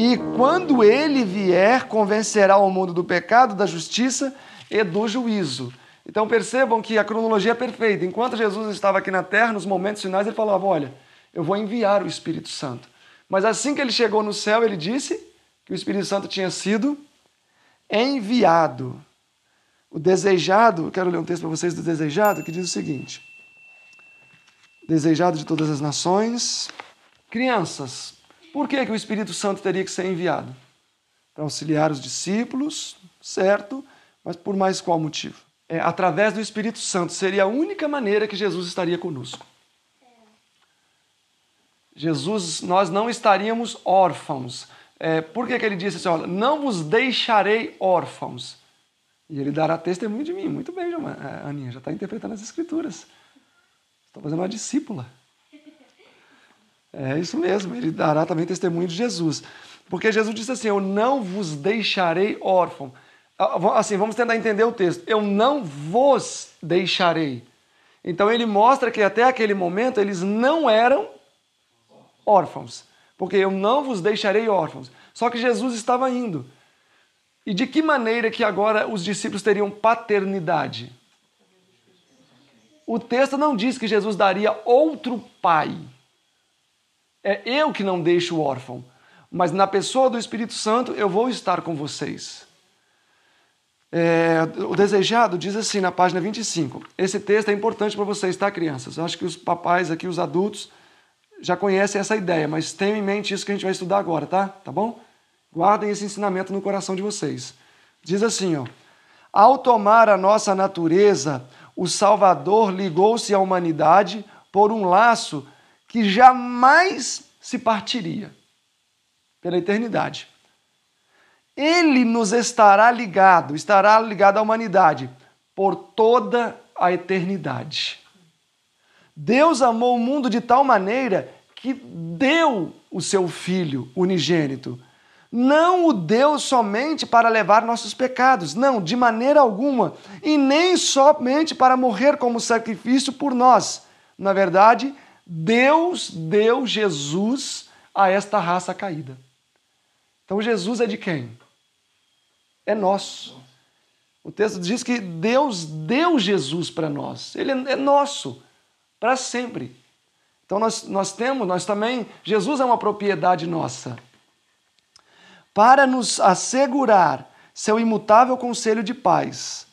E quando ele vier, convencerá o mundo do pecado, da justiça e do juízo. Então percebam que a cronologia é perfeita. Enquanto Jesus estava aqui na terra, nos momentos finais, ele falava: Olha, eu vou enviar o Espírito Santo. Mas assim que ele chegou no céu, ele disse que o Espírito Santo tinha sido enviado. O desejado, eu quero ler um texto para vocês do desejado, que diz o seguinte: Desejado de todas as nações, crianças, por que, que o Espírito Santo teria que ser enviado? Para auxiliar os discípulos, certo, mas por mais qual motivo? É, através do Espírito Santo seria a única maneira que Jesus estaria conosco. Jesus, nós não estaríamos órfãos. É, por que, que ele disse assim? Olha, não vos deixarei órfãos. E ele dará testemunho de mim. Muito bem, é, Aninha, já está interpretando as Escrituras. Estou fazendo uma discípula. É isso mesmo, ele dará também testemunho de Jesus. Porque Jesus disse assim: Eu não vos deixarei órfão. Ah, assim, vamos tentar entender o texto. Eu não vos deixarei. Então ele mostra que até aquele momento eles não eram órfãos. Porque eu não vos deixarei órfãos. Só que Jesus estava indo. E de que maneira que agora os discípulos teriam paternidade? O texto não diz que Jesus daria outro pai. É eu que não deixo o órfão, mas na pessoa do Espírito Santo eu vou estar com vocês. É, o desejado diz assim na página 25. Esse texto é importante para vocês, tá, crianças? Eu acho que os papais aqui, os adultos, já conhecem essa ideia, mas tenham em mente isso que a gente vai estudar agora, tá? Tá bom? Guardem esse ensinamento no coração de vocês. Diz assim, ó: Ao tomar a nossa natureza, o Salvador ligou-se à humanidade por um laço que jamais se partiria pela eternidade. Ele nos estará ligado, estará ligado à humanidade por toda a eternidade. Deus amou o mundo de tal maneira que deu o seu Filho unigênito. Não o deu somente para levar nossos pecados, não, de maneira alguma, e nem somente para morrer como sacrifício por nós. Na verdade, Deus deu Jesus a esta raça caída. Então Jesus é de quem? É nosso. O texto diz que Deus deu Jesus para nós. Ele é nosso para sempre. Então nós, nós temos, nós também, Jesus é uma propriedade nossa. Para nos assegurar seu imutável conselho de paz.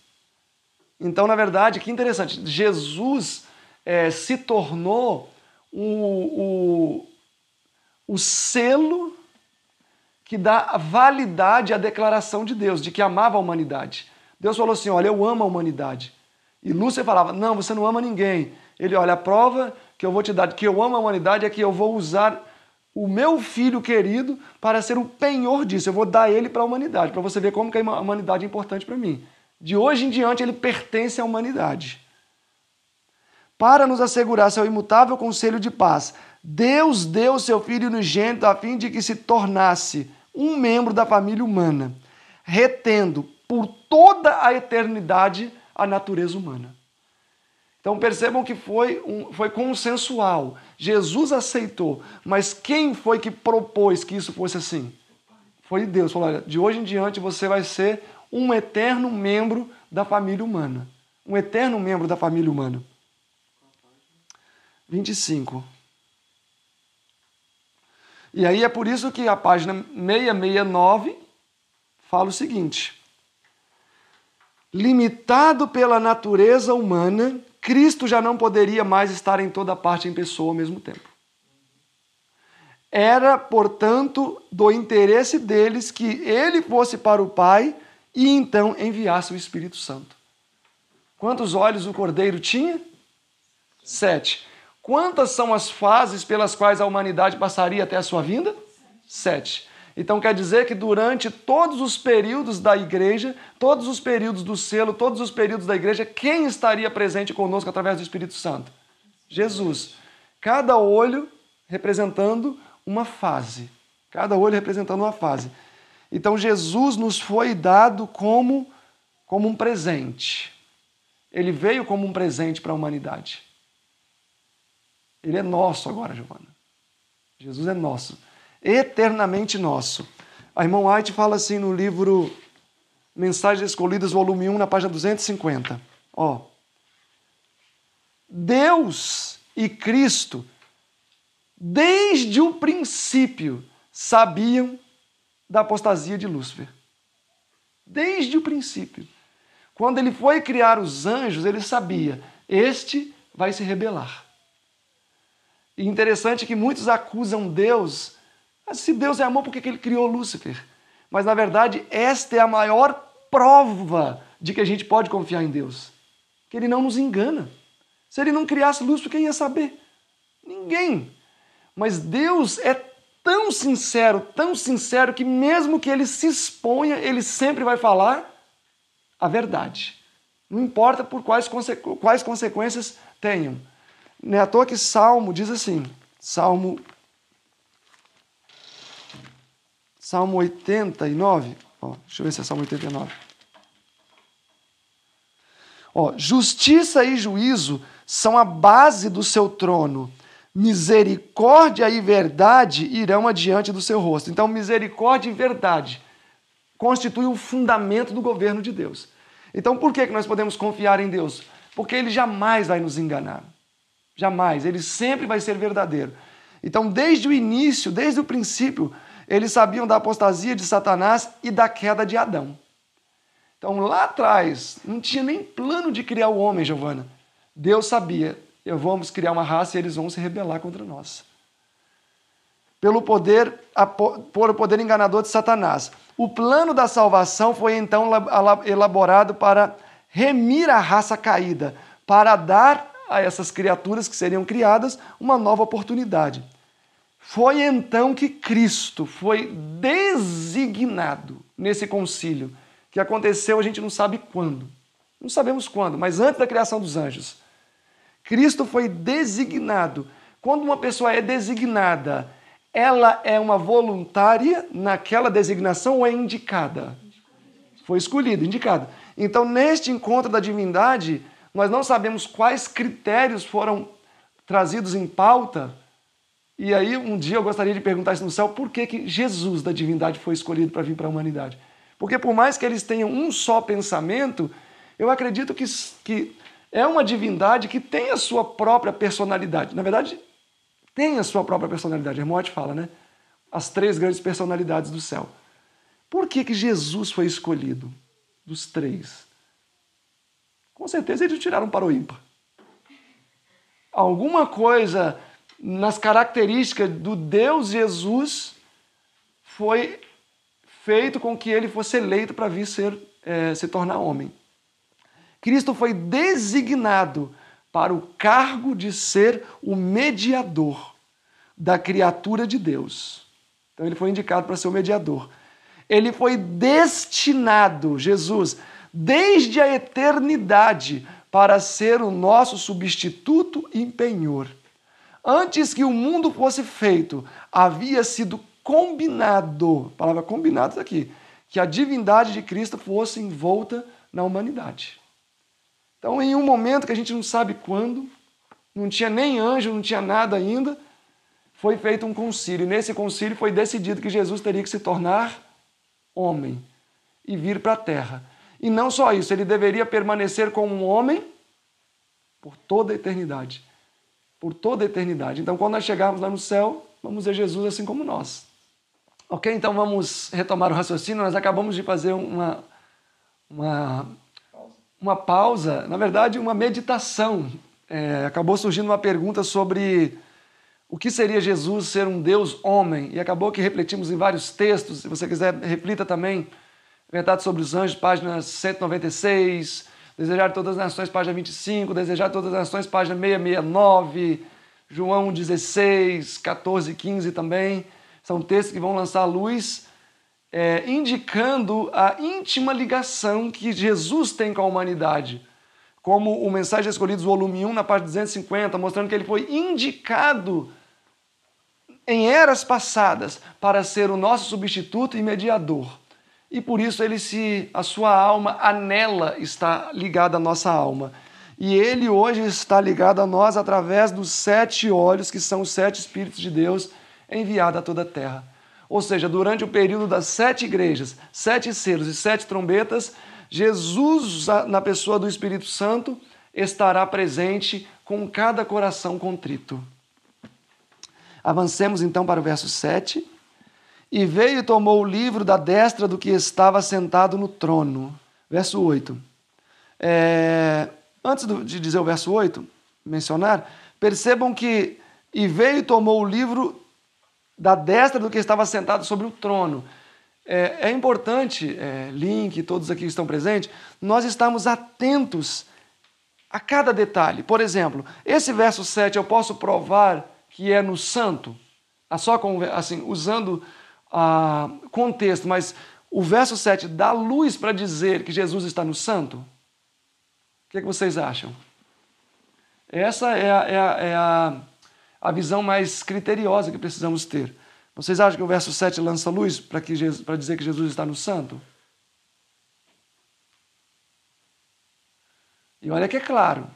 Então, na verdade, que interessante, Jesus é, se tornou o, o, o selo que dá validade à declaração de Deus, de que amava a humanidade. Deus falou assim: Olha, eu amo a humanidade. E Lúcia falava: Não, você não ama ninguém. Ele, olha, a prova que eu vou te dar de que eu amo a humanidade é que eu vou usar o meu filho querido para ser o penhor disso. Eu vou dar ele para a humanidade, para você ver como que a humanidade é importante para mim. De hoje em diante, ele pertence à humanidade para nos assegurar seu imutável conselho de paz. Deus deu seu Filho unigênito a fim de que se tornasse um membro da família humana, retendo por toda a eternidade a natureza humana. Então percebam que foi, um, foi consensual. Jesus aceitou, mas quem foi que propôs que isso fosse assim? Foi Deus. Falou: olha, de hoje em diante você vai ser um eterno membro da família humana. Um eterno membro da família humana. 25. E aí é por isso que a página 669 fala o seguinte: Limitado pela natureza humana, Cristo já não poderia mais estar em toda parte em pessoa ao mesmo tempo. Era, portanto, do interesse deles que ele fosse para o Pai e então enviasse o Espírito Santo. Quantos olhos o cordeiro tinha? Sete. Quantas são as fases pelas quais a humanidade passaria até a sua vinda? Sete. Então quer dizer que durante todos os períodos da igreja, todos os períodos do selo, todos os períodos da igreja, quem estaria presente conosco através do Espírito Santo? Jesus. Cada olho representando uma fase. Cada olho representando uma fase. Então Jesus nos foi dado como como um presente. Ele veio como um presente para a humanidade. Ele é nosso agora, Giovana. Jesus é nosso, eternamente nosso. A irmã White fala assim no livro Mensagens Escolhidas, volume 1, na página 250. Ó. Deus e Cristo, desde o princípio, sabiam da apostasia de Lúcifer. Desde o princípio. Quando ele foi criar os anjos, ele sabia: este vai se rebelar. E interessante que muitos acusam Deus. Mas ah, se Deus é amor, por que ele criou Lúcifer? Mas na verdade, esta é a maior prova de que a gente pode confiar em Deus. Que ele não nos engana. Se ele não criasse Lúcifer, quem ia saber? Ninguém. Mas Deus é tão sincero, tão sincero, que mesmo que ele se exponha, ele sempre vai falar a verdade. Não importa por quais, quais consequências tenham. Não é à toa que Salmo diz assim, Salmo, Salmo 89, ó, deixa eu ver se é Salmo 89. Ó, justiça e juízo são a base do seu trono misericórdia e verdade irão adiante do seu rosto. Então, misericórdia e verdade constituem o fundamento do governo de Deus. Então, por que nós podemos confiar em Deus? Porque ele jamais vai nos enganar. Jamais. Ele sempre vai ser verdadeiro. Então, desde o início, desde o princípio, eles sabiam da apostasia de Satanás e da queda de Adão. Então, lá atrás, não tinha nem plano de criar o homem, Giovana. Deus sabia, eu vamos criar uma raça e eles vão se rebelar contra nós. Pelo poder, por o poder enganador de Satanás. O plano da salvação foi então elaborado para remir a raça caída, para dar a essas criaturas que seriam criadas uma nova oportunidade. Foi então que Cristo foi designado nesse concílio, que aconteceu a gente não sabe quando. Não sabemos quando, mas antes da criação dos anjos. Cristo foi designado. Quando uma pessoa é designada, ela é uma voluntária naquela designação ou é indicada? Foi escolhida, indicada. Então, neste encontro da divindade, nós não sabemos quais critérios foram trazidos em pauta. E aí, um dia eu gostaria de perguntar isso no céu: por que, que Jesus da divindade foi escolhido para vir para a humanidade? Porque, por mais que eles tenham um só pensamento, eu acredito que, que é uma divindade que tem a sua própria personalidade. Na verdade, tem a sua própria personalidade. Hermote fala, né? As três grandes personalidades do céu. Por que, que Jesus foi escolhido dos três? Com certeza eles tiraram para o ímpar. Alguma coisa nas características do Deus Jesus foi feito com que ele fosse eleito para vir ser, é, se tornar homem. Cristo foi designado para o cargo de ser o mediador da criatura de Deus. Então ele foi indicado para ser o mediador. Ele foi destinado, Jesus, desde a eternidade para ser o nosso substituto e penhor. Antes que o mundo fosse feito, havia sido combinado, palavra combinado está aqui, que a divindade de Cristo fosse envolta na humanidade. Então, em um momento que a gente não sabe quando, não tinha nem anjo, não tinha nada ainda, foi feito um concílio. E nesse concílio foi decidido que Jesus teria que se tornar homem e vir para a terra. E não só isso, ele deveria permanecer como um homem por toda a eternidade. Por toda a eternidade. Então, quando nós chegarmos lá no céu, vamos ver Jesus assim como nós. Ok? Então, vamos retomar o raciocínio. Nós acabamos de fazer uma, uma, uma pausa, na verdade, uma meditação. É, acabou surgindo uma pergunta sobre o que seria Jesus ser um Deus homem. E acabou que refletimos em vários textos. Se você quiser, reflita também Verdade sobre os Anjos, página 196. Desejar todas as nações, página 25. Desejar todas as nações, página 669. João 16, 14, 15 também. São textos que vão lançar a luz, é, indicando a íntima ligação que Jesus tem com a humanidade. Como o Mensagem Escolhidos, volume 1, na parte 250, mostrando que ele foi indicado em eras passadas para ser o nosso substituto e mediador e por isso ele se a sua alma anela está ligada à nossa alma. E ele hoje está ligado a nós através dos sete olhos, que são os sete Espíritos de Deus enviados a toda a terra. Ou seja, durante o período das sete igrejas, sete selos e sete trombetas, Jesus, na pessoa do Espírito Santo, estará presente com cada coração contrito. Avancemos então para o verso 7. E veio e tomou o livro da destra do que estava sentado no trono. Verso 8. É, antes de dizer o verso 8, mencionar, percebam que e veio e tomou o livro da destra do que estava sentado sobre o trono. É, é importante, é, Link, todos aqui que estão presentes, nós estamos atentos a cada detalhe. Por exemplo, esse verso 7 eu posso provar que é no santo, só com, assim, usando ah, contexto, mas o verso 7 dá luz para dizer que Jesus está no santo? O que, é que vocês acham? Essa é, a, é, a, é a, a, visão mais criteriosa que precisamos ter. Vocês acham que o verso 7 lança luz para, que para dizer que Jesus está no santo? E olha que é claro,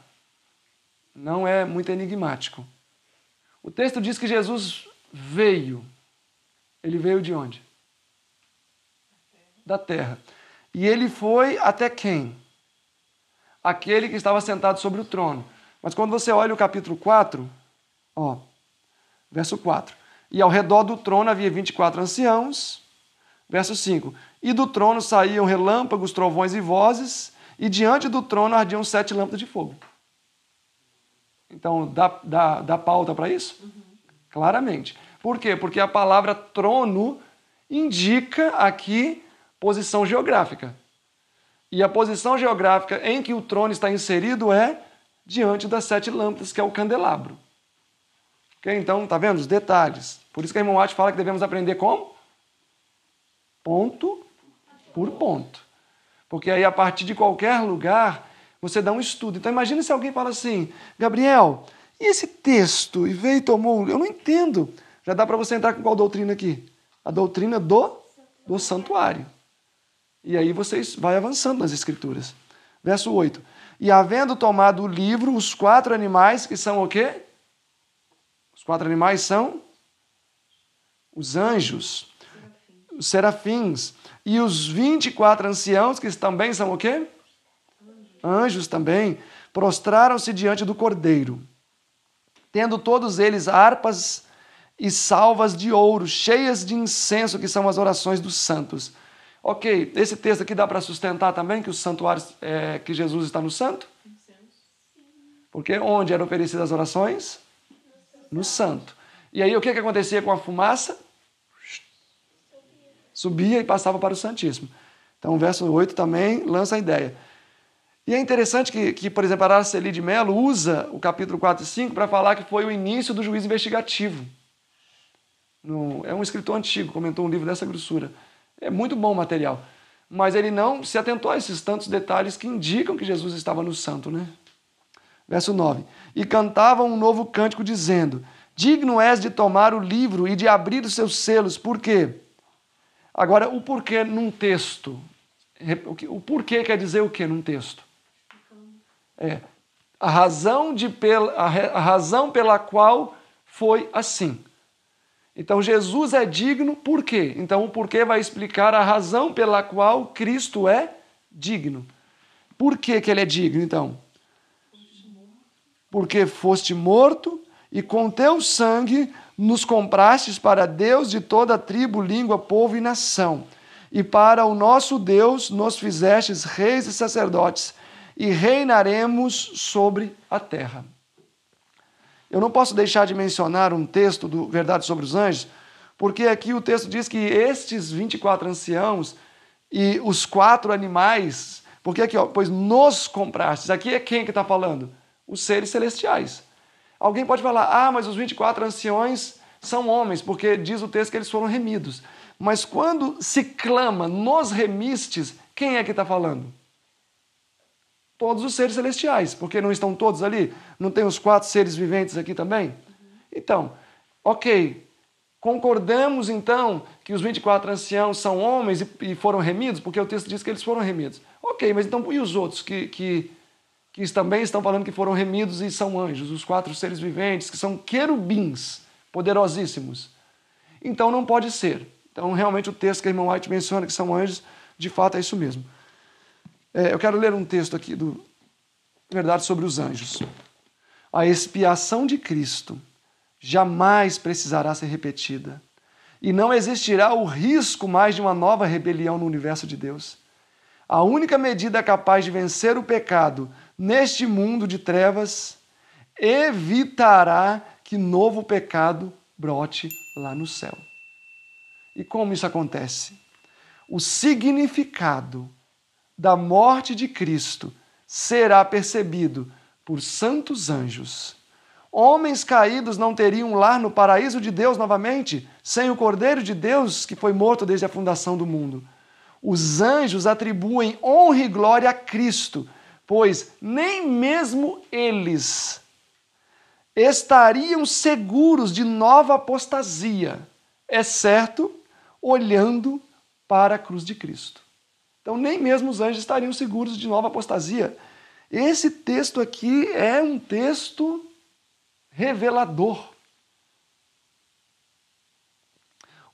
não é muito enigmático. O texto diz que Jesus veio, ele veio de onde? Da terra. E ele foi até quem? Aquele que estava sentado sobre o trono. Mas quando você olha o capítulo 4, ó, verso 4. E ao redor do trono havia 24 anciãos. Verso 5. E do trono saíam relâmpagos, trovões e vozes, e diante do trono ardiam sete lâmpadas de fogo. Então, dá, dá, dá pauta para isso? Uhum. Claramente. Por quê? Porque a palavra trono indica aqui posição geográfica. E a posição geográfica em que o trono está inserido é diante das sete lâmpadas, que é o candelabro. Okay? Então, tá vendo os detalhes? Por isso que a irmã Watt fala que devemos aprender como? Ponto por ponto. Porque aí, a partir de qualquer lugar, você dá um estudo. Então, imagine se alguém fala assim, Gabriel, e esse texto? E veio e tomou... Eu não entendo. Já dá para você entrar com qual doutrina aqui? A doutrina do, do santuário. E aí vocês vai avançando nas escrituras. Verso 8. E havendo tomado o livro, os quatro animais, que são o quê? Os quatro animais são os anjos, os serafins, e os 24 anciãos, que também são o quê? Anjos também, prostraram-se diante do cordeiro, tendo todos eles harpas, e salvas de ouro, cheias de incenso, que são as orações dos santos. Ok, esse texto aqui dá para sustentar também que o santuário é, que Jesus está no santo? Porque onde eram oferecidas as orações? No santo. E aí o que, que acontecia com a fumaça? Subia e passava para o Santíssimo. Então o verso 8 também lança a ideia. E é interessante que, que por exemplo, Araceli de Mello usa o capítulo 4 e 5 para falar que foi o início do juízo investigativo. No, é um escritor antigo, comentou um livro dessa grossura. É muito bom o material. Mas ele não se atentou a esses tantos detalhes que indicam que Jesus estava no santo, né? Verso 9. E cantavam um novo cântico dizendo: Digno és de tomar o livro e de abrir os seus selos. Por quê? Agora, o porquê num texto. O porquê quer dizer o quê num texto? É. A razão, de, a razão pela qual foi assim. Então Jesus é digno por quê? Então o porquê vai explicar a razão pela qual Cristo é digno. Por que, que ele é digno, então? Porque foste morto e com teu sangue nos comprastes para Deus de toda tribo, língua, povo e nação. E para o nosso Deus nos fizestes reis e sacerdotes, e reinaremos sobre a terra. Eu não posso deixar de mencionar um texto do Verdade sobre os Anjos, porque aqui o texto diz que estes 24 anciãos e os quatro animais, porque aqui, ó, pois nos comprastes, aqui é quem que está falando? Os seres celestiais. Alguém pode falar, ah, mas os 24 anciões são homens, porque diz o texto que eles foram remidos. Mas quando se clama, nos remistes, quem é que está falando? todos os seres celestiais, porque não estão todos ali? Não tem os quatro seres viventes aqui também? Então, ok, concordamos então que os 24 anciãos são homens e, foram remidos, porque o texto diz que eles foram remidos. Ok, mas então e os outros que, que, que também estão falando que foram remidos e são anjos, os quatro seres viventes, que são querubins poderosíssimos? Então não pode ser. Então, realmente, o texto que a irmã White menciona que são anjos, de fato é isso mesmo. É, eu quero ler um texto aqui do Verdade sobre os Anjos. A expiação de Cristo jamais precisará ser repetida e não existirá o risco mais de uma nova rebelião no universo de Deus. A única medida capaz de vencer o pecado neste mundo de trevas evitará que novo pecado brote lá no céu. E como isso acontece? O significado da morte de Cristo será percebido por santos anjos. Homens caídos não teriam lar no paraíso de Deus novamente sem o Cordeiro de Deus que foi morto desde a fundação do mundo. Os anjos atribuem honra e glória a Cristo, pois nem mesmo eles estariam seguros de nova apostasia, É certo, olhando para a cruz de Cristo. Então, nem mesmo os anjos estariam seguros de nova apostasia. Esse texto aqui é um texto revelador.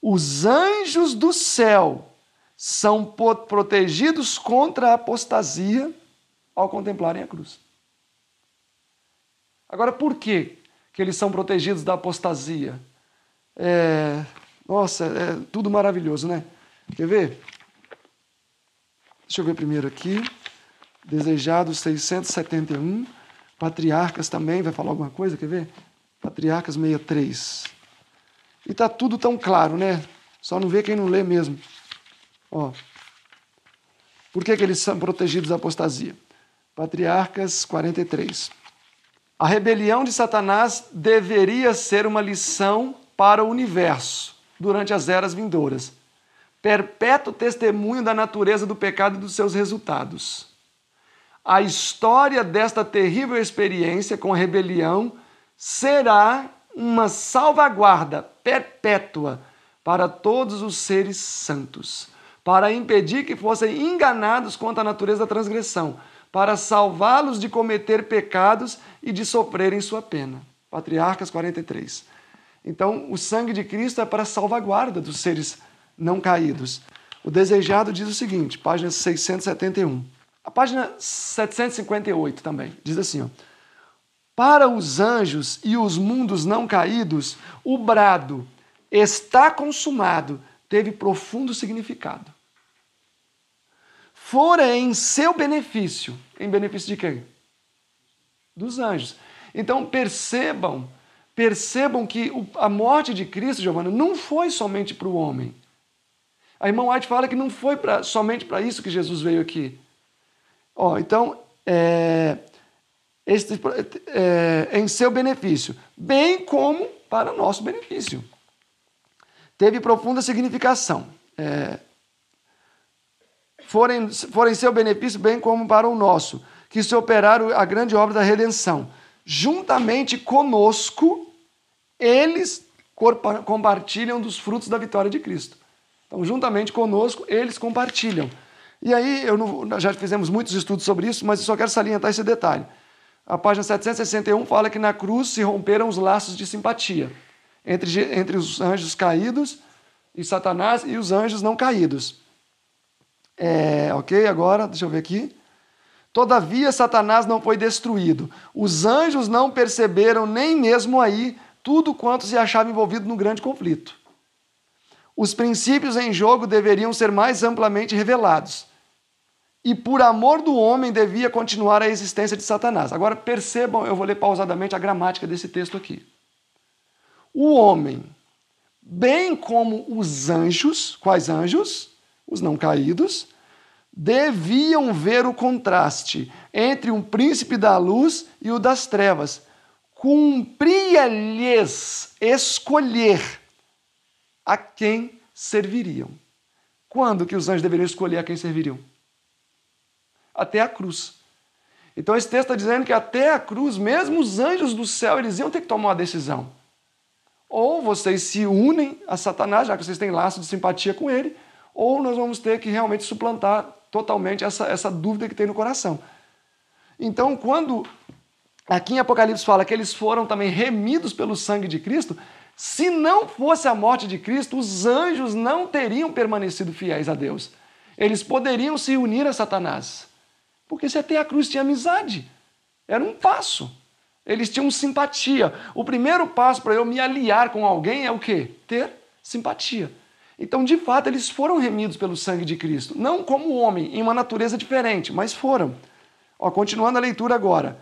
Os anjos do céu são protegidos contra a apostasia ao contemplarem a cruz. Agora, por que, que eles são protegidos da apostasia? É... Nossa, é tudo maravilhoso, né? Quer ver? Deixa eu ver primeiro aqui. Desejados 671. Patriarcas também, vai falar alguma coisa? Quer ver? Patriarcas 63. E tá tudo tão claro, né? Só não vê quem não lê mesmo. Ó. Por que, que eles são protegidos da apostasia? Patriarcas 43. A rebelião de Satanás deveria ser uma lição para o universo durante as eras vindouras perpétuo testemunho da natureza do pecado e dos seus resultados. A história desta terrível experiência com rebelião será uma salvaguarda perpétua para todos os seres santos, para impedir que fossem enganados quanto à natureza da transgressão, para salvá-los de cometer pecados e de sofrerem sua pena. Patriarcas 43. Então, o sangue de Cristo é para salvaguarda dos seres santos não caídos. O desejado diz o seguinte, página 671. A página 758 também diz assim: ó, Para os anjos e os mundos não caídos, o brado está consumado teve profundo significado. Fora em seu benefício, em benefício de quem? Dos anjos. Então percebam, percebam que a morte de Cristo, Giovanna, não foi somente para o homem a irmã White fala que não foi pra, somente para isso que Jesus veio aqui. Ó, então, é, este, é, em seu benefício, bem como para nosso benefício. Teve profunda significação. É, forem, forem seu benefício, bem como para o nosso, que se operaram a grande obra da redenção. Juntamente conosco, eles compartilham dos frutos da vitória de Cristo. Então, juntamente conosco, eles compartilham. E aí, eu não, já fizemos muitos estudos sobre isso, mas eu só quero salientar esse detalhe. A página 761 fala que na cruz se romperam os laços de simpatia entre, entre os anjos caídos e Satanás e os anjos não caídos. É, ok, agora, deixa eu ver aqui. Todavia, Satanás não foi destruído. Os anjos não perceberam nem mesmo aí tudo quanto se achava envolvido no grande conflito os princípios em jogo deveriam ser mais amplamente revelados. E por amor do homem devia continuar a existência de Satanás. Agora percebam, eu vou ler pausadamente a gramática desse texto aqui. O homem, bem como os anjos, quais anjos? Os não caídos, deviam ver o contraste entre um príncipe da luz e o das trevas. Cumpria-lhes escolher a quem serviriam. Quando que os anjos deveriam escolher a quem serviriam? Até a cruz. Então esse texto está dizendo que até a cruz, mesmo os anjos do céu, eles iam ter que tomar uma decisão. Ou vocês se unem a Satanás, já que vocês têm laço de simpatia com ele, ou nós vamos ter que realmente suplantar totalmente essa, essa dúvida que tem no coração. Então, quando aqui em Apocalipse fala que eles foram também remidos pelo sangue de Cristo, se não fosse a morte de Cristo, os anjos não teriam permanecido fiéis a Deus. Eles poderiam se unir a Satanás. Porque se até a cruz tinha amizade, era um passo. Eles tinham simpatia. O primeiro passo para eu me aliar com alguém é o quê? Ter simpatia. Então, de fato, eles foram remidos pelo sangue de Cristo, não como homem, em uma natureza diferente, mas foram. Ó, continuando a leitura agora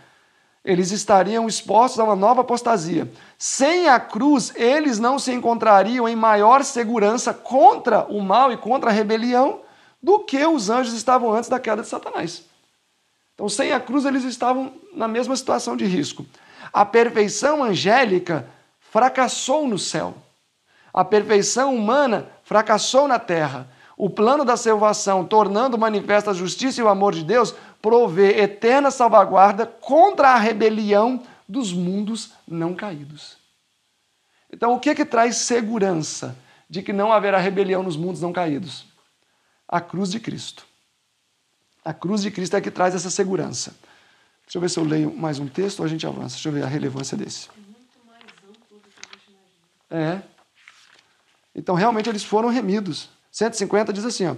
eles estariam expostos a uma nova apostasia. Sem a cruz, eles não se encontrariam em maior segurança contra o mal e contra a rebelião do que os anjos estavam antes da queda de Satanás. Então, sem a cruz, eles estavam na mesma situação de risco. A perfeição angélica fracassou no céu. A perfeição humana fracassou na terra. O plano da salvação, tornando manifesta a justiça e o amor de Deus, prover eterna salvaguarda contra a rebelião dos mundos não caídos. Então, o que é que traz segurança de que não haverá rebelião nos mundos não caídos? A cruz de Cristo. A cruz de Cristo é que traz essa segurança. Deixa eu ver se eu leio mais um texto ou a gente avança. Deixa eu ver a relevância desse. É. é. Então, realmente, eles foram remidos. 150 diz assim, ó.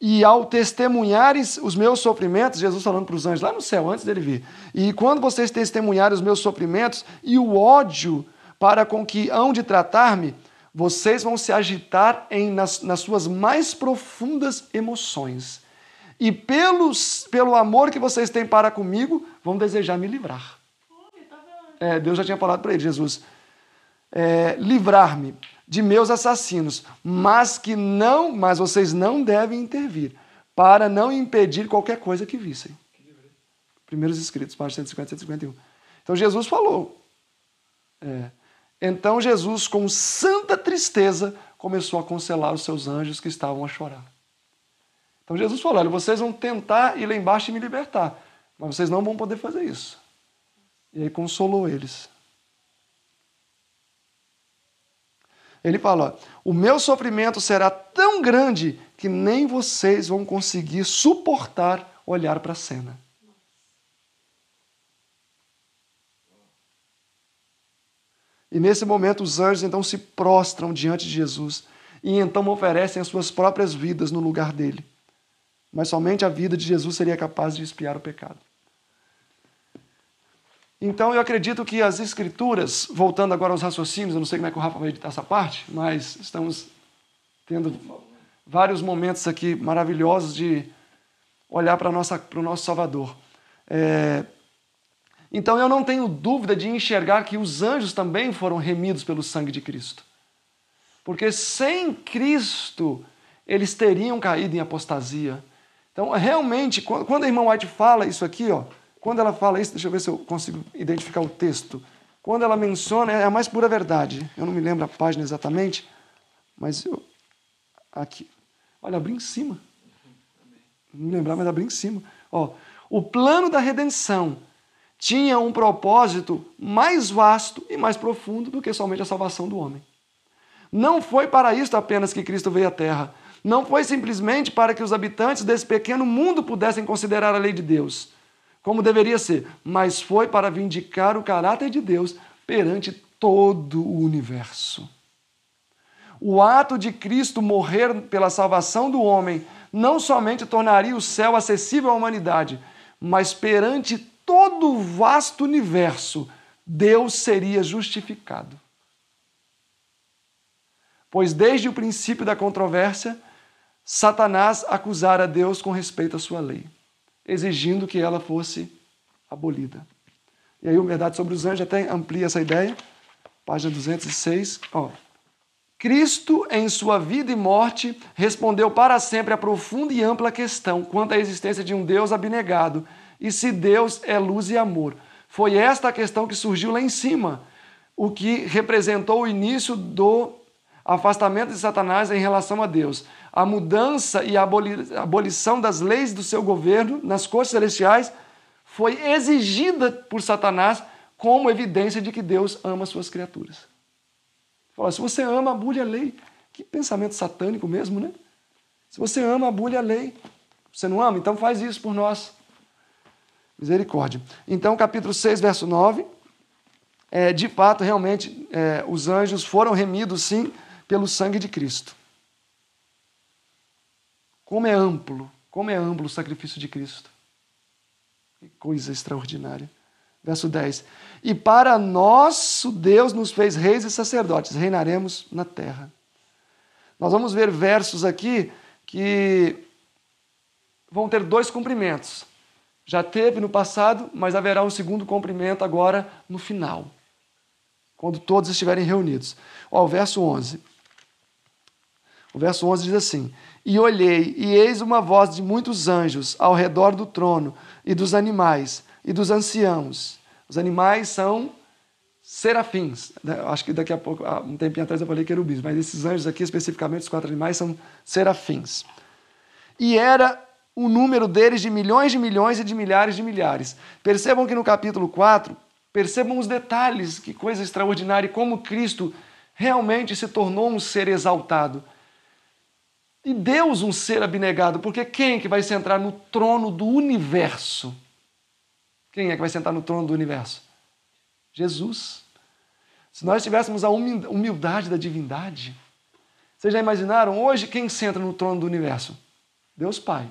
E ao testemunhares os meus sofrimentos, Jesus falando para os anjos lá no céu, antes dele vir, e quando vocês testemunharem os meus sofrimentos e o ódio para com que hão de tratar-me, vocês vão se agitar em, nas, nas suas mais profundas emoções. E pelos, pelo amor que vocês têm para comigo, vão desejar me livrar. Tá é, Deus já tinha falado para ele, Jesus, é, livrar-me de meus assassinos, mas que não, mas vocês não devem intervir, para não impedir qualquer coisa que vissem. Primeiros escritos, página 150 e 151. Então Jesus falou. É. Então Jesus, com santa tristeza, começou a consolar os seus anjos que estavam a chorar. Então Jesus falou: olha, vocês vão tentar ir lá embaixo e me libertar, mas vocês não vão poder fazer isso. E aí consolou eles. Ele fala: O meu sofrimento será tão grande que nem vocês vão conseguir suportar olhar para a cena. E nesse momento os anjos então se prostram diante de Jesus e então oferecem as suas próprias vidas no lugar dele. Mas somente a vida de Jesus seria capaz de espiar o pecado. Então eu acredito que as escrituras, voltando agora aos raciocínios, eu não sei como é que o Rafa vai editar essa parte, mas estamos tendo vários momentos aqui maravilhosos de olhar para o nosso Salvador. É... Então eu não tenho dúvida de enxergar que os anjos também foram remidos pelo sangue de Cristo. Porque sem Cristo eles teriam caído em apostasia. Então, realmente, quando o irmão White fala isso aqui, ó, quando ela fala isso, deixa eu ver se eu consigo identificar o texto. Quando ela menciona, é a mais pura verdade. Eu não me lembro a página exatamente, mas eu. Aqui. Olha, abri em cima. Não me lembrar, mas abri em cima. Ó, o plano da redenção tinha um propósito mais vasto e mais profundo do que somente a salvação do homem. Não foi para isto apenas que Cristo veio à Terra. Não foi simplesmente para que os habitantes desse pequeno mundo pudessem considerar a lei de Deus como deveria ser, mas foi para vindicar o caráter de Deus perante todo o universo. O ato de Cristo morrer pela salvação do homem não somente tornaria o céu acessível à humanidade, mas perante todo o vasto universo, Deus seria justificado. Pois desde o princípio da controvérsia, Satanás acusara Deus com respeito à sua lei exigindo que ela fosse abolida. E aí o Verdade sobre os Anjos até amplia essa ideia, página 206. Ó. Cristo, em sua vida e morte, respondeu para sempre à profunda e ampla questão quanto à existência de um Deus abnegado e se Deus é luz e amor. Foi esta a questão que surgiu lá em cima, o que representou o início do afastamento de Satanás em relação a Deus, a mudança e a abolição das leis do seu governo nas cores celestiais foi exigida por Satanás como evidência de que Deus ama suas criaturas. Fala, se você ama, abule a lei. Que pensamento satânico mesmo, né? Se você ama, abule a lei. Você não ama? Então faz isso por nós. Misericórdia. Então, capítulo 6, verso 9. É, de fato, realmente, é, os anjos foram remidos, sim, pelo sangue de Cristo. Como é amplo, como é amplo o sacrifício de Cristo. Que coisa extraordinária. Verso 10. E para nosso Deus nos fez reis e sacerdotes, reinaremos na terra. Nós vamos ver versos aqui que vão ter dois cumprimentos. Já teve no passado, mas haverá um segundo cumprimento agora no final, quando todos estiverem reunidos. Ó, o verso 11. O verso 11 diz assim: E olhei, e eis uma voz de muitos anjos ao redor do trono, e dos animais, e dos anciãos. Os animais são serafins. Né? Acho que daqui a pouco, há um tempinho atrás eu falei querubins, mas esses anjos aqui, especificamente os quatro animais, são serafins. E era o número deles de milhões de milhões e de milhares de milhares. Percebam que no capítulo 4, percebam os detalhes, que coisa extraordinária, como Cristo realmente se tornou um ser exaltado. E Deus um ser abnegado, porque quem é que vai sentar no trono do universo? Quem é que vai sentar no trono do universo? Jesus. Se nós tivéssemos a humildade da divindade, vocês já imaginaram hoje quem senta no trono do universo? Deus Pai.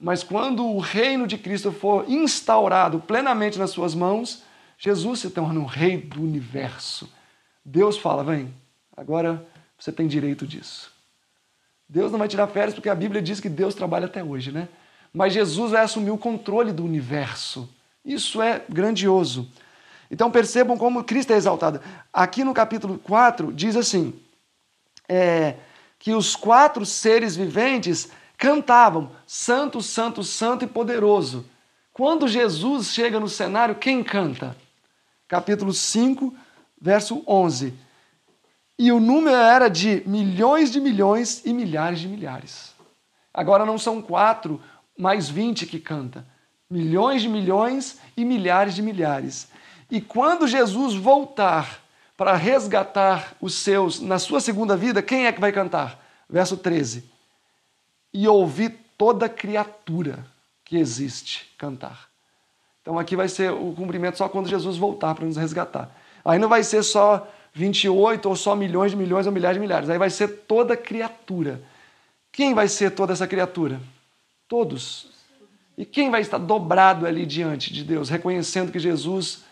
Mas quando o reino de Cristo for instaurado plenamente nas suas mãos, Jesus se torna o um rei do universo. Deus fala: vem, agora você tem direito disso. Deus não vai tirar férias porque a Bíblia diz que Deus trabalha até hoje, né? Mas Jesus vai assumir o controle do universo. Isso é grandioso. Então percebam como Cristo é exaltado. Aqui no capítulo 4 diz assim: é, que os quatro seres viventes cantavam Santo, Santo, Santo e Poderoso. Quando Jesus chega no cenário, quem canta? Capítulo 5, verso 11 e o número era de milhões de milhões e milhares de milhares. Agora não são quatro mais vinte que canta, milhões de milhões e milhares de milhares. E quando Jesus voltar para resgatar os seus na sua segunda vida, quem é que vai cantar? Verso 13. E ouvi toda criatura que existe cantar. Então aqui vai ser o cumprimento só quando Jesus voltar para nos resgatar. Aí não vai ser só 28 ou só milhões de milhões ou milhares de milhares. Aí vai ser toda criatura. Quem vai ser toda essa criatura? Todos. E quem vai estar dobrado ali diante de Deus, reconhecendo que Jesus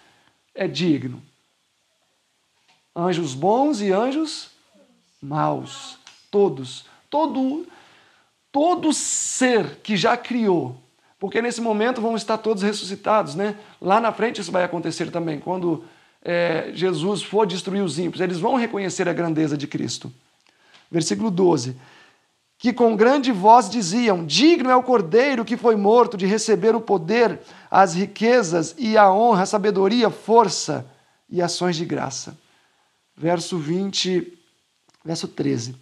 é digno? Anjos bons e anjos maus. Todos. Todo, todo ser que já criou. Porque nesse momento vão estar todos ressuscitados, né? Lá na frente isso vai acontecer também. Quando é, Jesus for destruir os ímpios, eles vão reconhecer a grandeza de Cristo. Versículo 12 que com grande voz diziam: Digno é o cordeiro que foi morto de receber o poder, as riquezas e a honra, a sabedoria, força e ações de graça. Verso 20, verso 13.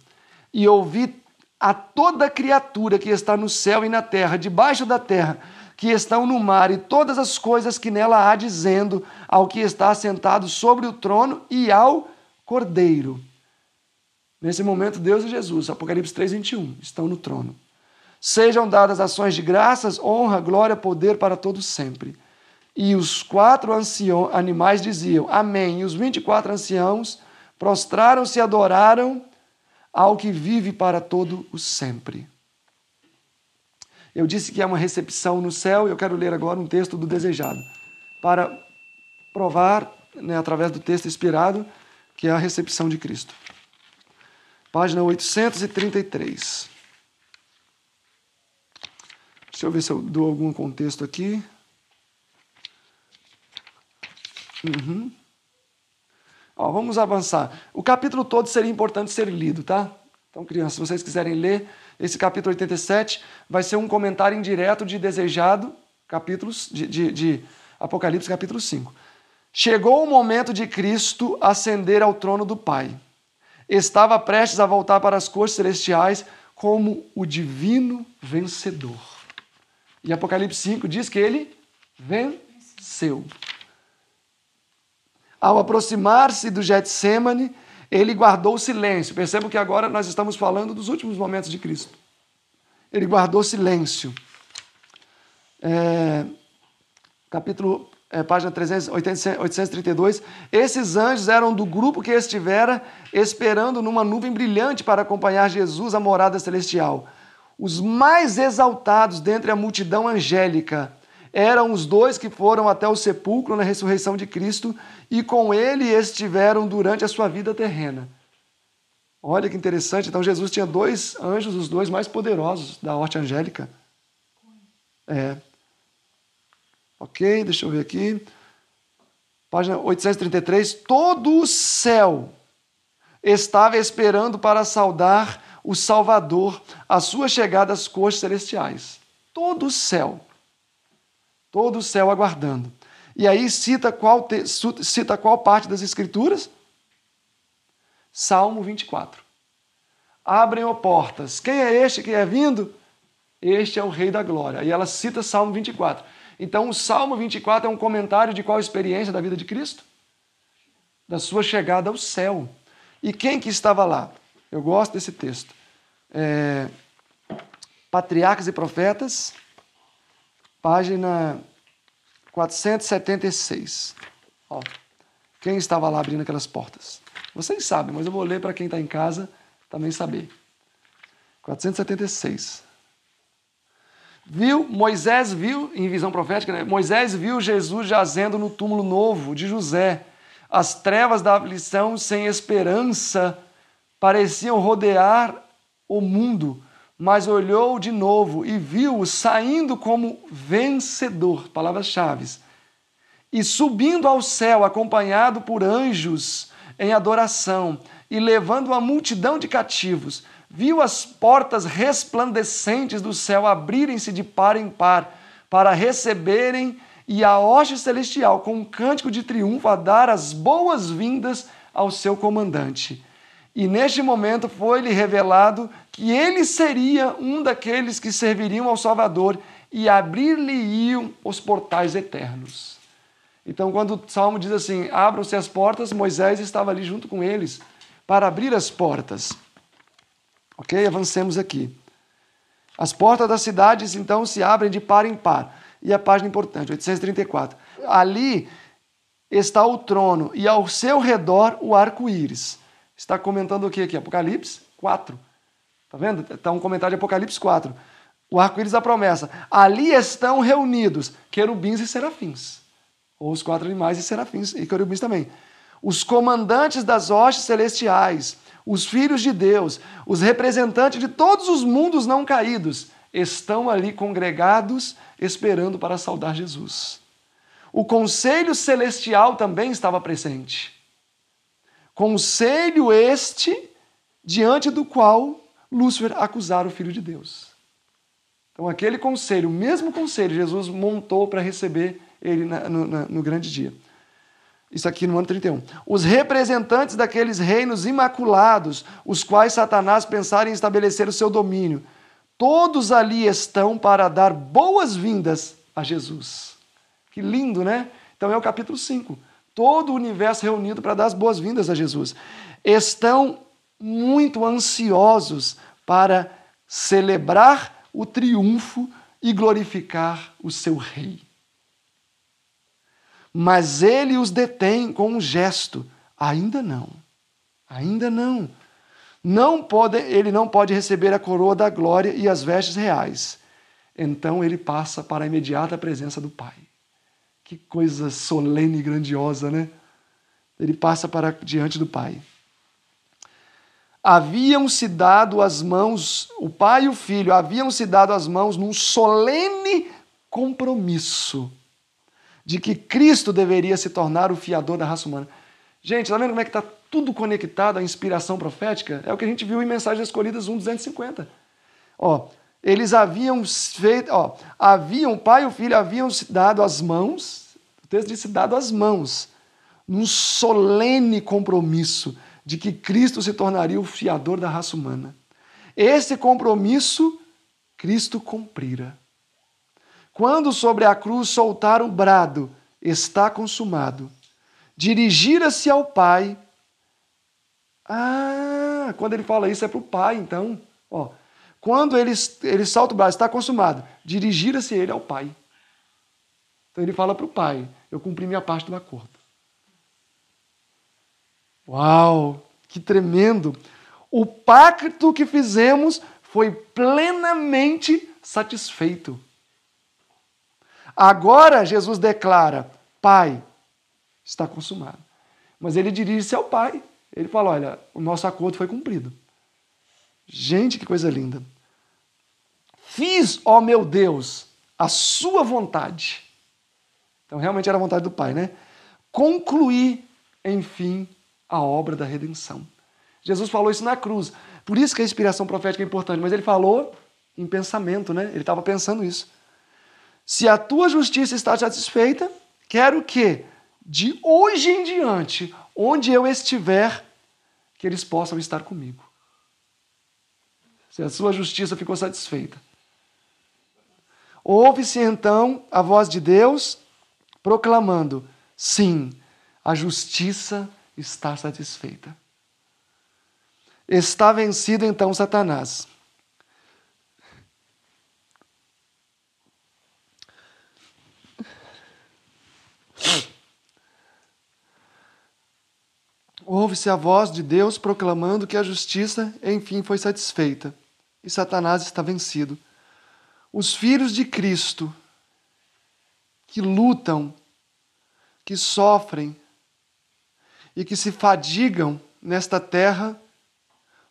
E ouvi a toda criatura que está no céu e na terra, debaixo da terra, que estão no mar e todas as coisas que nela há, dizendo ao que está sentado sobre o trono e ao Cordeiro. Nesse momento, Deus e Jesus, Apocalipse 3, 21, estão no trono. Sejam dadas ações de graças, honra, glória, poder para todos sempre. E os quatro ancião, animais diziam: Amém. E os 24 anciãos prostraram-se e adoraram ao que vive para todo o sempre. Eu disse que é uma recepção no céu e eu quero ler agora um texto do desejado para provar, né, através do texto inspirado, que é a recepção de Cristo. Página 833. Deixa eu ver se eu dou algum contexto aqui. Uhum. Ó, vamos avançar. O capítulo todo seria importante ser lido, tá? Então, crianças, se vocês quiserem ler, esse capítulo 87 vai ser um comentário indireto de Desejado, capítulos de, de, de Apocalipse, capítulo 5. Chegou o momento de Cristo ascender ao trono do Pai. Estava prestes a voltar para as cores celestiais como o divino vencedor. E Apocalipse 5 diz que ele venceu. Ao aproximar-se do Getsemane, ele guardou silêncio. Percebam que agora nós estamos falando dos últimos momentos de Cristo. Ele guardou silêncio. É, capítulo, é, página 300, 832. Esses anjos eram do grupo que estivera esperando numa nuvem brilhante para acompanhar Jesus à morada celestial. Os mais exaltados dentre a multidão angélica eram os dois que foram até o sepulcro na ressurreição de Cristo e com ele estiveram durante a sua vida terrena. Olha que interessante, então Jesus tinha dois anjos, os dois mais poderosos da horte angélica. É. Ok, deixa eu ver aqui. Página 833. Todo o céu estava esperando para saudar o Salvador, a sua chegada às cores celestiais. Todo o céu todo o céu aguardando. E aí cita qual, te, cita qual parte das Escrituras? Salmo 24. Abrem, o portas. Quem é este que é vindo? Este é o Rei da Glória. E ela cita Salmo 24. Então, o Salmo 24 é um comentário de qual experiência da vida de Cristo? Da sua chegada ao céu. E quem que estava lá? Eu gosto desse texto. É... Patriarcas e profetas, página 476. Ó, quem estava lá abrindo aquelas portas? Vocês sabem, mas eu vou ler para quem está em casa também saber. 476. Viu, Moisés viu, em visão profética, né? Moisés viu Jesus jazendo no túmulo novo de José. As trevas da aflição sem esperança pareciam rodear o mundo mas olhou de novo e viu-o saindo como vencedor palavras chaves e subindo ao céu, acompanhado por anjos em adoração e levando a multidão de cativos. Viu as portas resplandecentes do céu abrirem-se de par em par para receberem e a hoste celestial com um cântico de triunfo a dar as boas-vindas ao seu comandante. E neste momento foi-lhe revelado que ele seria um daqueles que serviriam ao Salvador e abrir-lhe-iam os portais eternos. Então, quando o salmo diz assim: abram-se as portas, Moisés estava ali junto com eles para abrir as portas. Ok? Avancemos aqui. As portas das cidades então se abrem de par em par. E a página importante, 834. Ali está o trono e ao seu redor o arco-íris está comentando o que aqui? Apocalipse 4. Tá vendo? Está um comentário de Apocalipse 4. O arco-íris da promessa. Ali estão reunidos querubins e serafins. Ou os quatro animais e serafins e querubins também. Os comandantes das hostes celestiais, os filhos de Deus, os representantes de todos os mundos não caídos, estão ali congregados esperando para saudar Jesus. O conselho celestial também estava presente. Conselho este diante do qual Lúcifer acusar o filho de Deus. Então, aquele conselho, o mesmo conselho, Jesus montou para receber ele na, no, na, no grande dia. Isso aqui no ano 31. Os representantes daqueles reinos imaculados, os quais Satanás pensara em estabelecer o seu domínio, todos ali estão para dar boas-vindas a Jesus. Que lindo, né? Então é o capítulo 5 todo o universo reunido para dar as boas-vindas a Jesus. Estão muito ansiosos para celebrar o triunfo e glorificar o seu rei. Mas ele os detém com um gesto. Ainda não. Ainda não. Não pode, ele não pode receber a coroa da glória e as vestes reais. Então ele passa para a imediata presença do Pai. Que coisa solene e grandiosa, né? Ele passa para diante do Pai. Haviam-se dado as mãos, o pai e o filho, haviam-se dado as mãos num solene compromisso de que Cristo deveria se tornar o fiador da raça humana. Gente, tá vendo como é que está tudo conectado à inspiração profética? É o que a gente viu em Mensagens Escolhidas 1, 250. Ó, eles haviam feito, ó, haviam, pai e filho haviam se dado as mãos, o texto diz se dado as mãos, num solene compromisso de que Cristo se tornaria o fiador da raça humana. Esse compromisso Cristo cumprira. Quando sobre a cruz soltar o brado, está consumado, dirigira-se ao Pai. Ah, quando ele fala isso é para o Pai, então. Ó, quando ele, ele salta o braço, está consumado, dirigira-se ele ao Pai. Então ele fala para o Pai: Eu cumpri minha parte do acordo. Uau, que tremendo! O pacto que fizemos foi plenamente satisfeito. Agora Jesus declara: Pai, está consumado. Mas ele dirige-se ao Pai. Ele fala: Olha, o nosso acordo foi cumprido. Gente, que coisa linda. Fiz, ó meu Deus, a sua vontade. Então, realmente era a vontade do Pai, né? Concluí, enfim, a obra da redenção. Jesus falou isso na cruz. Por isso que a inspiração profética é importante, mas ele falou em pensamento, né? Ele estava pensando isso. Se a tua justiça está satisfeita, quero que de hoje em diante, onde eu estiver, que eles possam estar comigo se a sua justiça ficou satisfeita. Ouve-se então a voz de Deus proclamando: sim, a justiça está satisfeita. Está vencido então Satanás. Ouve-se a voz de Deus proclamando que a justiça, enfim, foi satisfeita e Satanás está vencido. Os filhos de Cristo que lutam, que sofrem e que se fadigam nesta terra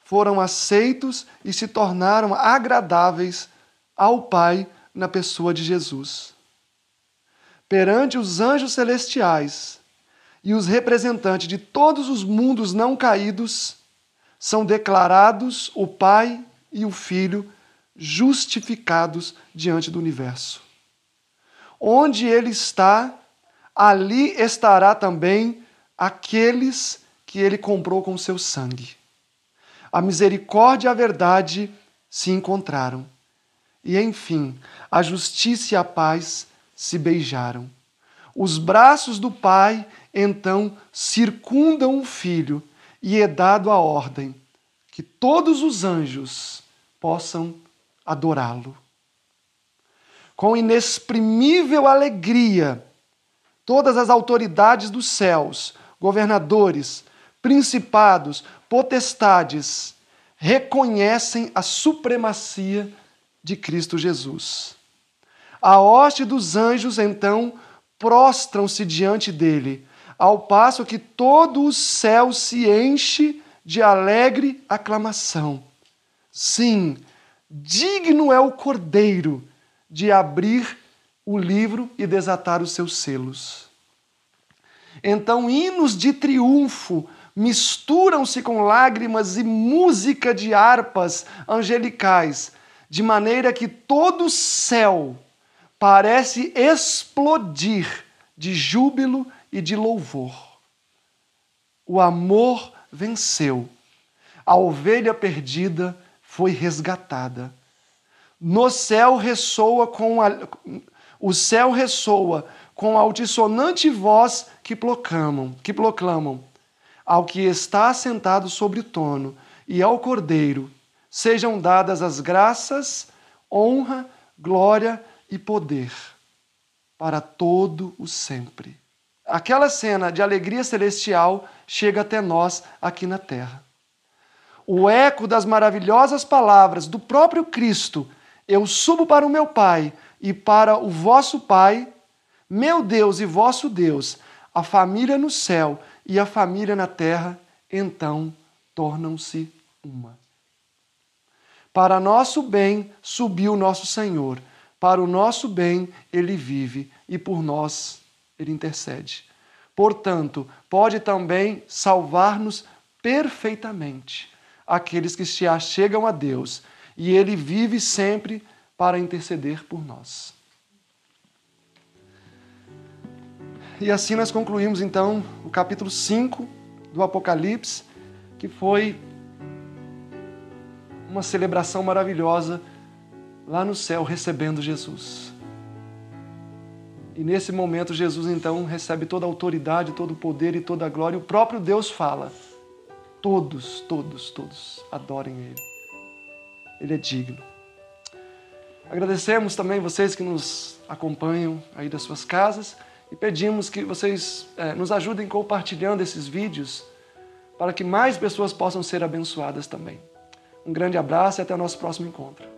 foram aceitos e se tornaram agradáveis ao Pai na pessoa de Jesus. Perante os anjos celestiais e os representantes de todos os mundos não caídos, são declarados o Pai e o Filho justificados diante do universo. Onde ele está, ali estará também aqueles que ele comprou com seu sangue. A misericórdia e a verdade se encontraram. E enfim, a justiça e a paz se beijaram. Os braços do Pai então circundam o Filho e é dado a ordem que todos os anjos possam adorá-lo. Com inexprimível alegria, todas as autoridades dos céus, governadores, principados, potestades, reconhecem a supremacia de Cristo Jesus. A hoste dos anjos, então, prostram-se diante dele, ao passo que todo o céu se enche de alegre aclamação. Sim, digno é o Cordeiro de abrir o livro e desatar os seus selos. Então, hinos de triunfo misturam-se com lágrimas e música de harpas angelicais, de maneira que todo o céu parece explodir de júbilo e de louvor. O amor venceu. A ovelha perdida foi resgatada. No céu ressoa com a, o céu ressoa com a altissonante voz que proclamam, que proclamam ao que está sentado sobre o trono e ao Cordeiro sejam dadas as graças, honra, glória e poder para todo o sempre aquela cena de alegria celestial chega até nós aqui na terra. O eco das maravilhosas palavras do próprio Cristo, eu subo para o meu Pai e para o vosso Pai, meu Deus e vosso Deus, a família no céu e a família na terra, então tornam-se uma. Para nosso bem subiu nosso Senhor, para o nosso bem ele vive e por nós ele intercede. Portanto, pode também salvar-nos perfeitamente aqueles que se achegam a Deus, e ele vive sempre para interceder por nós. E assim nós concluímos então o capítulo 5 do Apocalipse, que foi uma celebração maravilhosa lá no céu recebendo Jesus. E nesse momento, Jesus então recebe toda a autoridade, todo o poder e toda a glória. E o próprio Deus fala: todos, todos, todos adorem Ele. Ele é digno. Agradecemos também vocês que nos acompanham aí das suas casas e pedimos que vocês é, nos ajudem compartilhando esses vídeos para que mais pessoas possam ser abençoadas também. Um grande abraço e até o nosso próximo encontro.